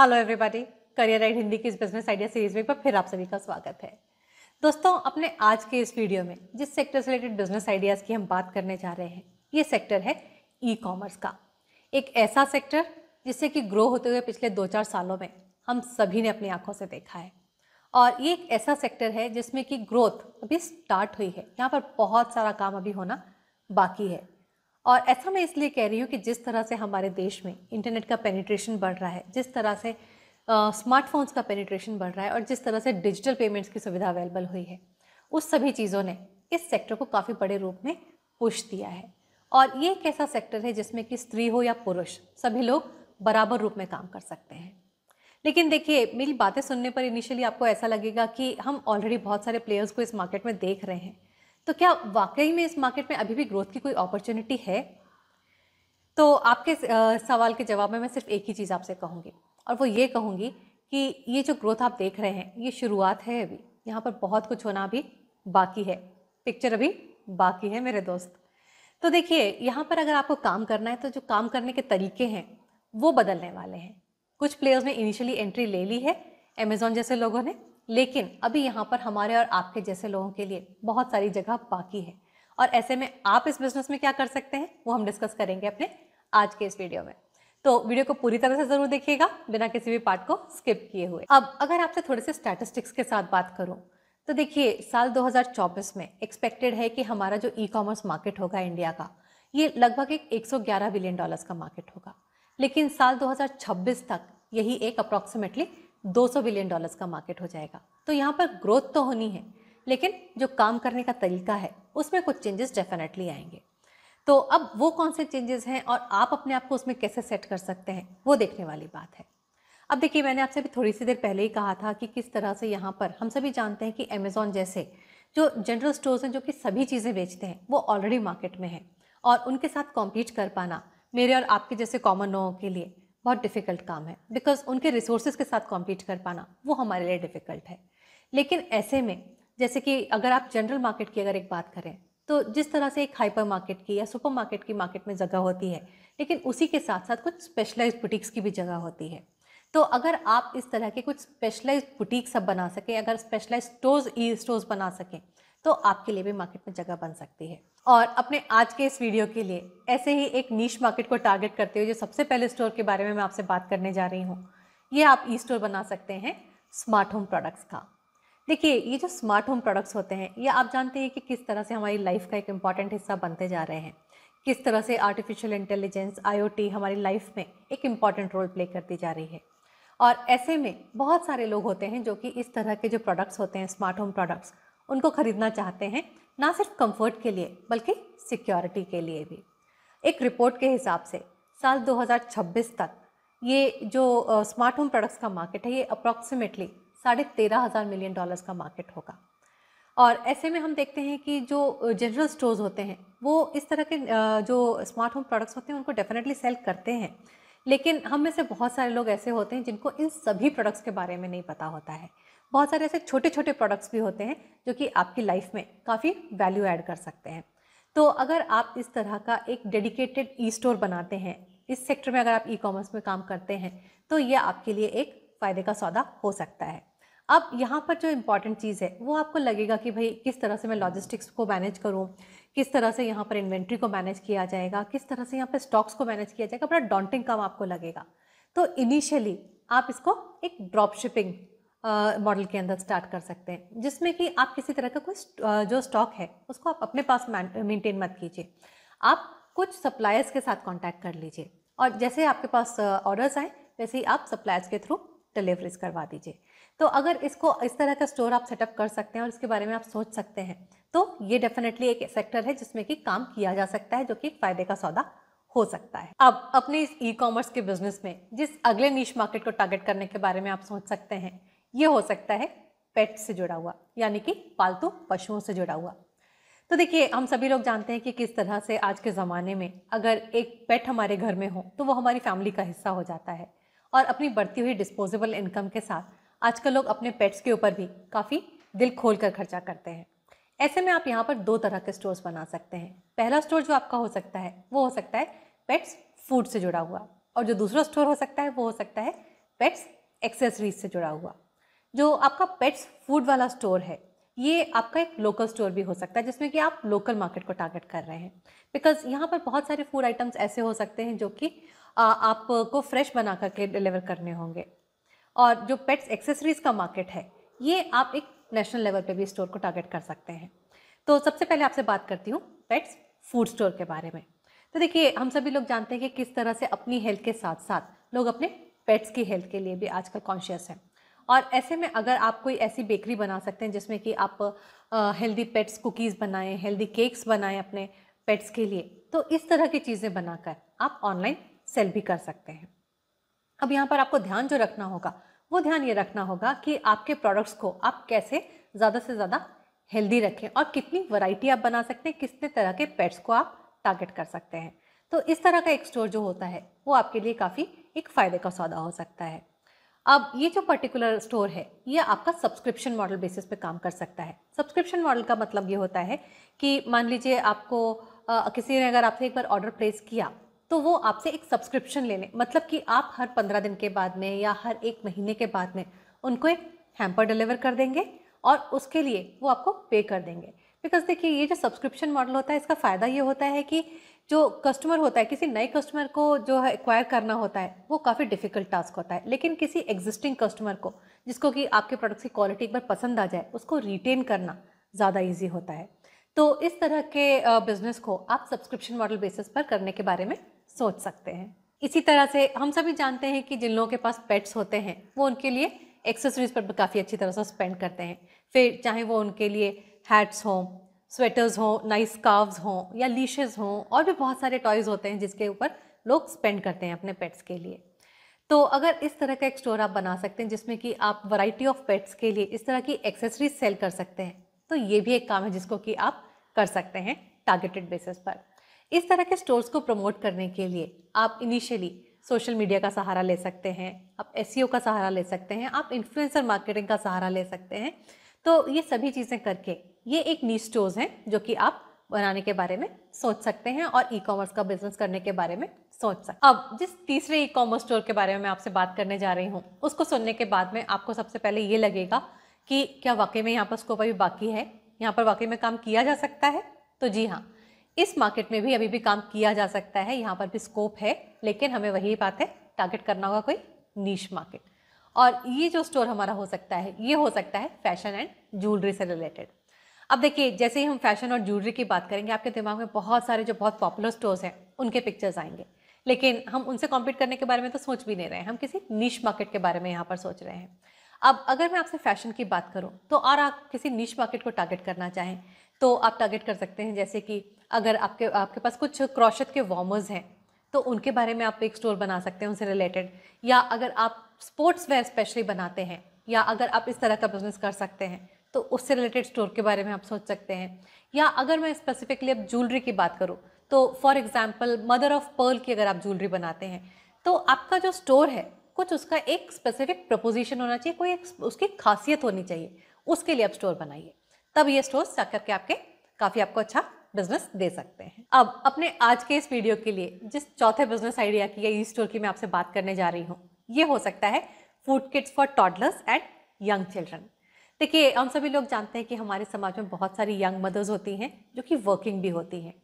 hello everybody career right Hindi की इस business idea series में एक बार फिर आप सभी का स्वागत है दोस्तों अपने आज के इस वीडियो में जिस सेक्टर से रिलेटेड बिजनेस आइडियाज़ की हम बात करने जा रहे हैं ये सेक्टर है ई कॉमर्स का एक ऐसा सेक्टर जिससे कि ग्रो होते हुए पिछले दो चार सालों में हम सभी ने अपनी आंखों से देखा है और ये एक ऐसा सेक्टर है जिसमें कि ग्रोथ अभी स्टार्ट हुई है यहाँ पर बहुत सारा काम अभी होना बाकी है और ऐसा मैं इसलिए कह रही हूँ कि जिस तरह से हमारे देश में इंटरनेट का पेनिट्रेशन बढ़ रहा है जिस तरह से स्मार्टफोन्स का पेनिट्रेशन बढ़ रहा है और जिस तरह से डिजिटल पेमेंट्स की सुविधा अवेलेबल हुई है उस सभी चीज़ों ने इस सेक्टर को काफ़ी बड़े रूप में पुश दिया है और ये एक ऐसा सेक्टर है जिसमें कि स्त्री हो या पुरुष सभी लोग बराबर रूप में काम कर सकते हैं लेकिन देखिए मेरी बातें सुनने पर इनिशियली आपको ऐसा लगेगा कि हम ऑलरेडी बहुत सारे प्लेयर्स को इस मार्केट में देख रहे हैं तो क्या वाकई में इस मार्केट में अभी भी ग्रोथ की कोई अपॉर्चुनिटी है तो आपके सवाल के जवाब में मैं सिर्फ एक ही चीज़ आपसे कहूँगी और वो ये कहूँगी कि ये जो ग्रोथ आप देख रहे हैं ये शुरुआत है अभी यहाँ पर बहुत कुछ होना अभी बाकी है पिक्चर अभी बाकी है मेरे दोस्त तो देखिए यहाँ पर अगर आपको काम करना है तो जो काम करने के तरीके हैं वो बदलने वाले हैं कुछ प्लेयर्स ने इनिशियली एंट्री ले ली है अमेजोन जैसे लोगों ने लेकिन अभी यहाँ पर हमारे और आपके जैसे लोगों के लिए बहुत सारी जगह बाकी है और ऐसे में आप इस बिजनेस में क्या कर सकते हैं वो हम डिस्कस करेंगे अपने आज के इस वीडियो में तो वीडियो को पूरी तरह से जरूर देखिएगा बिना किसी भी पार्ट को स्किप किए हुए अब अगर आपसे थोड़े से स्टैटिस्टिक्स के साथ बात करूं तो देखिए साल 2024 में एक्सपेक्टेड है कि हमारा जो ई कॉमर्स मार्केट होगा इंडिया का ये लगभग एक 111 बिलियन डॉलर्स का मार्केट होगा लेकिन साल 2026 तक यही एक अप्रॉक्सीमेटली 200 बिलियन डॉलर्स का मार्केट हो जाएगा तो यहाँ पर ग्रोथ तो होनी है लेकिन जो काम करने का तरीका है उसमें कुछ चेंजेस डेफिनेटली आएंगे तो अब वो कौन से चेंजेस हैं और आप अपने आप को उसमें कैसे सेट कर सकते हैं वो देखने वाली बात है अब देखिए मैंने आपसे भी थोड़ी सी देर पहले ही कहा था कि किस तरह से यहाँ पर हम सभी जानते हैं कि अमेज़ॉन जैसे जो जनरल स्टोर्स हैं जो कि सभी चीज़ें बेचते हैं वो ऑलरेडी मार्केट में हैं और उनके साथ कॉम्पीट कर पाना मेरे और आपके जैसे कॉमन लोगों के लिए बहुत डिफ़िकल्ट काम है बिकॉज उनके रिसोर्सेज के साथ कॉम्पीट कर पाना वो हमारे लिए डिफ़िकल्ट है लेकिन ऐसे में जैसे कि अगर आप जनरल मार्केट की अगर एक बात करें तो जिस तरह से एक हाइपर मार्केट की या सुपर मार्केट की मार्केट में जगह होती है लेकिन उसी के साथ साथ कुछ स्पेशलाइज बुटीक्स की भी जगह होती है तो अगर आप इस तरह के कुछ स्पेशलाइज बुटीक्स सब बना सकें अगर स्पेशलाइज स्टोर्स ई स्टोर्स बना सकें तो आपके लिए भी मार्केट में जगह बन सकती है और अपने आज के इस वीडियो के लिए ऐसे ही एक नीच मार्केट को टारगेट करते हुए जो सबसे पहले स्टोर के बारे में मैं आपसे बात करने जा रही हूँ ये आप ई स्टोर बना सकते हैं स्मार्ट होम प्रोडक्ट्स का देखिए ये जो स्मार्ट होम प्रोडक्ट्स होते हैं ये आप जानते हैं कि किस तरह से हमारी लाइफ का एक इम्पॉर्टेंट हिस्सा बनते जा रहे हैं किस तरह से आर्टिफिशियल इंटेलिजेंस आईओटी हमारी लाइफ में एक इम्पॉर्टेंट रोल प्ले करती जा रही है और ऐसे में बहुत सारे लोग होते हैं जो कि इस तरह के जो प्रोडक्ट्स होते हैं स्मार्ट होम प्रोडक्ट्स उनको ख़रीदना चाहते हैं ना सिर्फ कंफर्ट के लिए बल्कि सिक्योरिटी के लिए भी एक रिपोर्ट के हिसाब से साल 2026 तक ये जो स्मार्ट होम प्रोडक्ट्स का मार्केट है ये अप्रॉक्सीमेटली साढ़े तेरह हज़ार मिलियन डॉलर्स का मार्केट होगा और ऐसे में हम देखते हैं कि जो जनरल स्टोर्स होते हैं वो इस तरह के जो स्मार्ट होम प्रोडक्ट्स होते हैं उनको डेफिनेटली सेल करते हैं लेकिन हम में से बहुत सारे लोग ऐसे होते हैं जिनको इन सभी प्रोडक्ट्स के बारे में नहीं पता होता है बहुत सारे ऐसे छोटे छोटे प्रोडक्ट्स भी होते हैं जो कि आपकी लाइफ में काफ़ी वैल्यू ऐड कर सकते हैं तो अगर आप इस तरह का एक डेडिकेटेड ई स्टोर बनाते हैं इस सेक्टर में अगर आप ई कॉमर्स में काम करते हैं तो ये आपके लिए एक फ़ायदे का सौदा हो सकता है अब यहाँ पर जो इम्पॉर्टेंट चीज़ है वो आपको लगेगा कि भाई किस तरह से मैं लॉजिस्टिक्स को मैनेज करूँ किस तरह से यहाँ पर इन्वेंट्री को मैनेज किया जाएगा किस तरह से यहाँ पर स्टॉक्स को मैनेज किया जाएगा बड़ा डॉन्टिंग काम आपको लगेगा तो इनिशियली आप इसको एक ड्रॉप शिपिंग मॉडल के अंदर स्टार्ट कर सकते हैं जिसमें कि आप किसी तरह का कोई जो स्टॉक है उसको आप अपने पास मेंटेन मत कीजिए आप कुछ सप्लायर्स के साथ कांटेक्ट कर लीजिए और जैसे आपके पास ऑर्डर्स आए वैसे ही आप सप्लायर्स के थ्रू डिलीवरीज करवा दीजिए तो अगर इसको इस तरह का स्टोर आप सेटअप कर सकते हैं और इसके बारे में आप सोच सकते हैं तो ये डेफिनेटली एक सेक्टर है जिसमें कि काम किया जा सकता है जो कि एक फायदे का सौदा हो सकता है अब अपने इस ई कॉमर्स के बिजनेस में जिस अगले नीच मार्केट को टारगेट करने के बारे में आप सोच सकते हैं ये हो सकता है पेट से जुड़ा हुआ यानी कि पालतू पशुओं से जुड़ा हुआ तो देखिए हम सभी लोग जानते हैं कि किस तरह से आज के ज़माने में अगर एक पेट हमारे घर में हो तो वो हमारी फैमिली का हिस्सा हो जाता है और अपनी बढ़ती हुई डिस्पोजेबल इनकम के साथ आजकल लोग अपने पेट्स के ऊपर भी काफ़ी दिल खोल कर खर्चा करते हैं ऐसे में आप यहाँ पर दो तरह के स्टोर्स बना सकते हैं पहला स्टोर जो आपका हो सकता है वो हो सकता है पेट्स फूड से जुड़ा हुआ और जो दूसरा स्टोर हो सकता है वो हो सकता है पेट्स एक्सेसरीज से जुड़ा हुआ जो आपका पेट्स फूड वाला स्टोर है ये आपका एक लोकल स्टोर भी हो सकता है जिसमें कि आप लोकल मार्केट को टारगेट कर रहे हैं बिकॉज यहाँ पर बहुत सारे फूड आइटम्स ऐसे हो सकते हैं जो कि आपको फ्रेश बना करके डिलीवर करने होंगे और जो पेट्स एक्सेसरीज़ का मार्केट है ये आप एक नेशनल लेवल पे भी स्टोर को टारगेट कर सकते हैं तो सबसे पहले आपसे बात करती हूँ पेट्स फूड स्टोर के बारे में तो देखिए हम सभी लोग जानते हैं कि किस तरह से अपनी हेल्थ के साथ साथ लोग अपने पेट्स की हेल्थ के लिए भी आजकल कॉन्शियस हैं और ऐसे में अगर आप कोई ऐसी बेकरी बना सकते हैं जिसमें कि आप हेल्दी पेट्स कुकीज़ बनाएं हेल्दी केक्स बनाएं अपने पेट्स के लिए तो इस तरह की चीज़ें बनाकर आप ऑनलाइन सेल भी कर सकते हैं अब यहाँ पर आपको ध्यान जो रखना होगा वो ध्यान ये रखना होगा कि आपके प्रोडक्ट्स को आप कैसे ज़्यादा से ज़्यादा हेल्दी रखें और कितनी वैरायटी आप बना सकते हैं कितने तरह के पेट्स को आप टारगेट कर सकते हैं तो इस तरह का एक स्टोर जो होता है वो आपके लिए काफ़ी एक फ़ायदे का सौदा हो सकता है अब ये जो पर्टिकुलर स्टोर है ये आपका सब्सक्रिप्शन मॉडल बेसिस पे काम कर सकता है सब्सक्रिप्शन मॉडल का मतलब ये होता है कि मान लीजिए आपको आ, किसी ने अगर आपसे एक बार ऑर्डर प्लेस किया तो वो आपसे एक सब्सक्रिप्शन ले लें मतलब कि आप हर पंद्रह दिन के बाद में या हर एक महीने के बाद में उनको एक हैम्पर डिलीवर कर देंगे और उसके लिए वो आपको पे कर देंगे बिकॉज देखिए ये जो सब्सक्रिप्शन मॉडल होता है इसका फ़ायदा ये होता है कि जो कस्टमर होता है किसी नए कस्टमर को जो है एक्वायर करना होता है वो काफ़ी डिफिकल्ट टास्क होता है लेकिन किसी एग्जिस्टिंग कस्टमर को जिसको कि आपके प्रोडक्ट्स की क्वालिटी एक बार पसंद आ जाए उसको रिटेन करना ज़्यादा ईजी होता है तो इस तरह के बिज़नेस को आप सब्सक्रिप्शन मॉडल बेसिस पर करने के बारे में सोच सकते हैं इसी तरह से हम सभी जानते हैं कि जिन लोगों के पास पेट्स होते हैं वो उनके लिए एक्सेसरीज पर काफ़ी अच्छी तरह से स्पेंड करते हैं फिर चाहे वो उनके लिए हैट्स हों स्वेटर्स हों नाइस स्कार्व्स हों या लीशेज हों और भी बहुत सारे टॉयज़ होते हैं जिसके ऊपर लोग स्पेंड करते हैं अपने पेट्स के लिए तो अगर इस तरह का एक स्टोर आप बना सकते हैं जिसमें कि आप वैरायटी ऑफ पेट्स के लिए इस तरह की एक्सेसरीज सेल कर सकते हैं तो ये भी एक काम है जिसको कि आप कर सकते हैं टारगेटेड बेसिस पर इस तरह के स्टोर्स को प्रमोट करने के लिए आप इनिशियली सोशल मीडिया का सहारा ले सकते हैं आप एस e का सहारा ले सकते हैं आप इन्फ्लुएंसर मार्केटिंग का सहारा ले सकते हैं तो ये सभी चीज़ें करके ये एक नीच स्टोर्स हैं जो कि आप बनाने के बारे में सोच सकते हैं और ई कॉमर्स का बिजनेस करने के बारे में सोच सकते अब जिस तीसरे ई कॉमर्स स्टोर के बारे में मैं आपसे बात करने जा रही हूँ उसको सुनने के बाद में आपको सबसे पहले ये लगेगा कि क्या वाकई में यहाँ पर स्कोप अभी बाकी है यहाँ पर वाकई में काम किया जा सकता है तो जी हाँ इस मार्केट में भी अभी भी काम किया जा सकता है यहाँ पर भी स्कोप है लेकिन हमें वही बात है टारगेट करना होगा कोई नीच मार्केट और ये जो स्टोर हमारा हो सकता है ये हो सकता है फैशन एंड ज्वेलरी से रिलेटेड अब देखिए जैसे ही हम फैशन और ज्वेलरी की बात करेंगे आपके दिमाग में बहुत सारे जो बहुत पॉपुलर स्टोर्स हैं उनके पिक्चर्स आएंगे लेकिन हम उनसे कॉम्पीट करने के बारे में तो सोच भी नहीं रहे हैं हम किसी नीच मार्केट के बारे में यहाँ पर सोच रहे हैं अब अगर मैं आपसे फैशन की बात करूँ तो और आप किसी नीच मार्केट को टारगेट करना चाहें तो आप टारगेट कर सकते हैं जैसे कि अगर आपके आपके पास कुछ क्रॉशत के वार्मर्स हैं तो उनके बारे में आप एक स्टोर बना सकते हैं उनसे रिलेटेड या अगर आप स्पोर्ट्स वेयर स्पेशली बनाते हैं या अगर आप इस तरह का बिजनेस कर सकते हैं तो उससे रिलेटेड स्टोर के बारे में आप सोच सकते हैं या अगर मैं स्पेसिफिकली अब ज्वेलरी की बात करूँ तो for example mother of pearl की अगर आप ज्वेलरी बनाते हैं तो आपका जो स्टोर है कुछ उसका एक स्पेसिफिक प्रपोजिशन होना चाहिए कोई एक उसकी खासियत होनी चाहिए उसके लिए आप स्टोर बनाइए तब ये स्टोर करके आपके काफ़ी आपको अच्छा बिजनेस दे सकते हैं अब अपने आज के इस वीडियो के लिए जिस चौथे बिजनेस आइडिया की या ई स्टोर की मैं आपसे बात करने जा रही हूँ ये हो सकता है food kits for toddlers and young children देखिए हम सभी लोग जानते हैं कि हमारे समाज में बहुत सारी यंग मदर्स होती हैं जो कि वर्किंग भी होती हैं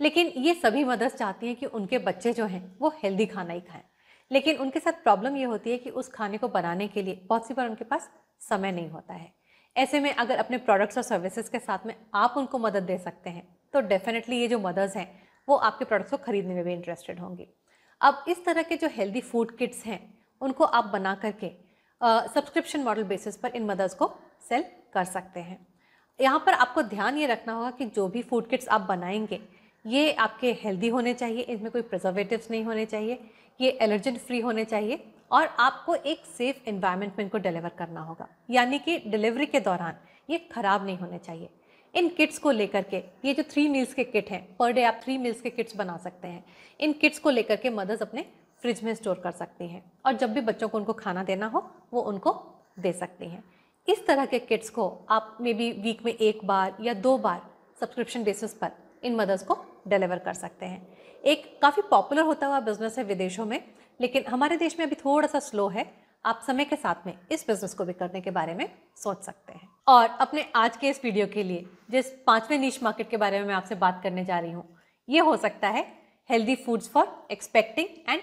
लेकिन ये सभी मदर्स चाहती हैं कि उनके बच्चे जो हैं वो हेल्दी खाना ही खाएं लेकिन उनके साथ प्रॉब्लम ये होती है कि उस खाने को बनाने के लिए बहुत सी बार उनके पास समय नहीं होता है ऐसे में अगर अपने प्रोडक्ट्स और सर्विसेज के साथ में आप उनको मदद दे सकते हैं तो डेफिनेटली ये जो मदर्स हैं वो आपके प्रोडक्ट्स को ख़रीदने में भी इंटरेस्टेड होंगी अब इस तरह के जो हेल्दी फूड किट्स हैं उनको आप बना करके सब्सक्रिप्शन मॉडल बेसिस पर इन मदर्स को सेल कर सकते हैं यहाँ पर आपको ध्यान ये रखना होगा कि जो भी फूड किट्स आप बनाएंगे ये आपके हेल्दी होने चाहिए इनमें कोई प्रिजर्वेटिव नहीं होने चाहिए ये एलर्जन फ्री होने चाहिए और आपको एक सेफ़ इन्वायरमेंट में इनको डिलीवर करना होगा यानी कि डिलीवरी के दौरान ये ख़राब नहीं होने चाहिए इन किट्स को लेकर के ये जो थ्री मील्स के किट हैं पर डे आप थ्री मील्स के किट्स बना सकते हैं इन किट्स को लेकर के मदर्स अपने फ्रिज में स्टोर कर सकती हैं और जब भी बच्चों को उनको खाना देना हो वो उनको दे सकती हैं इस तरह के किट्स को आप मे बी वीक में एक बार या दो बार सब्सक्रिप्शन बेसिस पर इन मदर्स को डिलीवर कर सकते हैं एक काफ़ी पॉपुलर होता हुआ बिज़नेस है विदेशों में लेकिन हमारे देश में अभी थोड़ा सा स्लो है आप समय के साथ में इस बिज़नेस को भी करने के बारे में सोच सकते हैं और अपने आज के इस वीडियो के लिए जिस पांचवें नीच मार्केट के बारे में मैं आपसे बात करने जा रही हूँ ये हो सकता है healthy foods for expecting and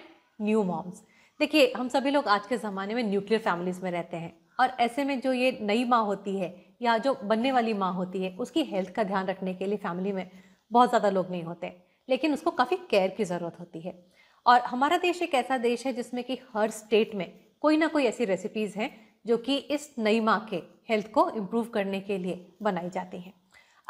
new moms देखिए हम सभी लोग आज के ज़माने में न्यूक्लियर फैमिलीज़ में रहते हैं और ऐसे में जो ये नई माँ होती है या जो बनने वाली माँ होती है उसकी हेल्थ का ध्यान रखने के लिए फैमिली में बहुत ज़्यादा लोग नहीं होते लेकिन उसको काफ़ी केयर की ज़रूरत होती है और हमारा देश एक ऐसा देश है जिसमें कि हर स्टेट में कोई ना कोई ऐसी रेसिपीज़ हैं जो कि इस नई माँ के हेल्थ को इम्प्रूव करने के लिए बनाई जाती हैं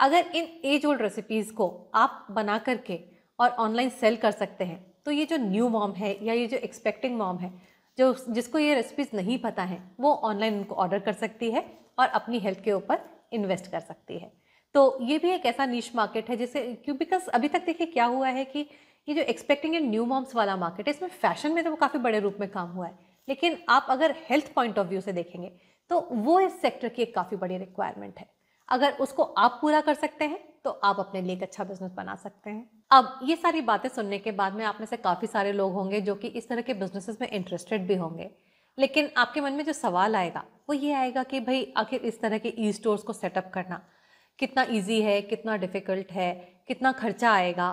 अगर इन एज ओल्ड रेसिपीज़ को आप बना करके और ऑनलाइन सेल कर सकते हैं तो ये जो न्यू मॉम है या ये जो एक्सपेक्टिंग मॉम है जो जिसको ये रेसिपीज़ नहीं पता है वो ऑनलाइन उनको ऑर्डर कर सकती है और अपनी हेल्थ के ऊपर इन्वेस्ट कर सकती है तो ये भी एक ऐसा नीच मार्केट है जैसे क्यों बिकॉज अभी तक देखिए क्या हुआ है कि ये जो एक्सपेक्टिंग एंड न्यू मॉम्स वाला मार्केट है इसमें फैशन में तो वो काफ़ी बड़े रूप में काम हुआ है लेकिन आप अगर हेल्थ पॉइंट ऑफ व्यू से देखेंगे तो वो इस सेक्टर की एक काफ़ी बड़ी रिक्वायरमेंट है अगर उसको आप पूरा कर सकते हैं तो आप अपने लिए एक अच्छा बिजनेस बना सकते हैं अब ये सारी बातें सुनने के बाद में आप में से काफ़ी सारे लोग होंगे जो कि इस तरह के बिजनेसेस में इंटरेस्टेड भी होंगे लेकिन आपके मन में जो सवाल आएगा वो ये आएगा कि भाई आखिर इस तरह के ई स्टोर्स को सेटअप करना कितना ईजी है कितना डिफ़िकल्ट है कितना खर्चा आएगा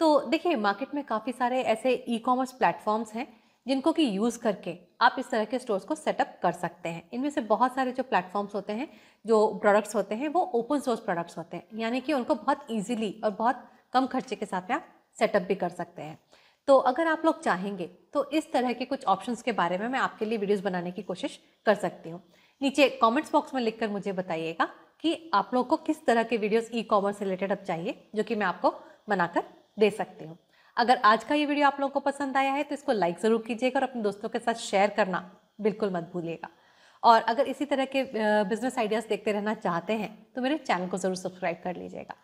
तो देखिए मार्केट में काफ़ी सारे ऐसे ई कॉमर्स प्लेटफॉर्म्स हैं जिनको कि यूज़ करके आप इस तरह के स्टोर्स को सेटअप कर सकते हैं इनमें से बहुत सारे जो प्लेटफॉर्म्स होते हैं जो प्रोडक्ट्स होते हैं वो ओपन सोर्स प्रोडक्ट्स होते हैं यानी कि उनको बहुत ईजिली और बहुत कम खर्चे के साथ में आप सेटअप भी कर सकते हैं तो अगर आप लोग चाहेंगे तो इस तरह के कुछ ऑप्शंस के बारे में मैं आपके लिए वीडियोस बनाने की कोशिश कर सकती हूँ नीचे कमेंट्स बॉक्स में लिखकर मुझे बताइएगा कि आप लोगों को किस तरह के वीडियोस ई कॉमर्स रिलेटेड अब चाहिए जो कि मैं आपको बनाकर दे सकती हूँ अगर आज का ये वीडियो आप लोगों को पसंद आया है तो इसको लाइक ज़रूर कीजिएगा और अपने दोस्तों के साथ शेयर करना बिल्कुल मत भूलिएगा और अगर इसी तरह के बिज़नेस आइडियाज़ देखते रहना चाहते हैं तो मेरे चैनल को ज़रूर सब्सक्राइब कर लीजिएगा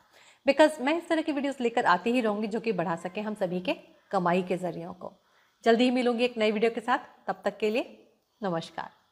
बिकॉज मैं इस तरह की वीडियोस लेकर आती ही रहूँगी जो कि बढ़ा सकें हम सभी के कमाई के ज़रियों को जल्दी ही मिलूंगी एक नई वीडियो के साथ तब तक के लिए नमस्कार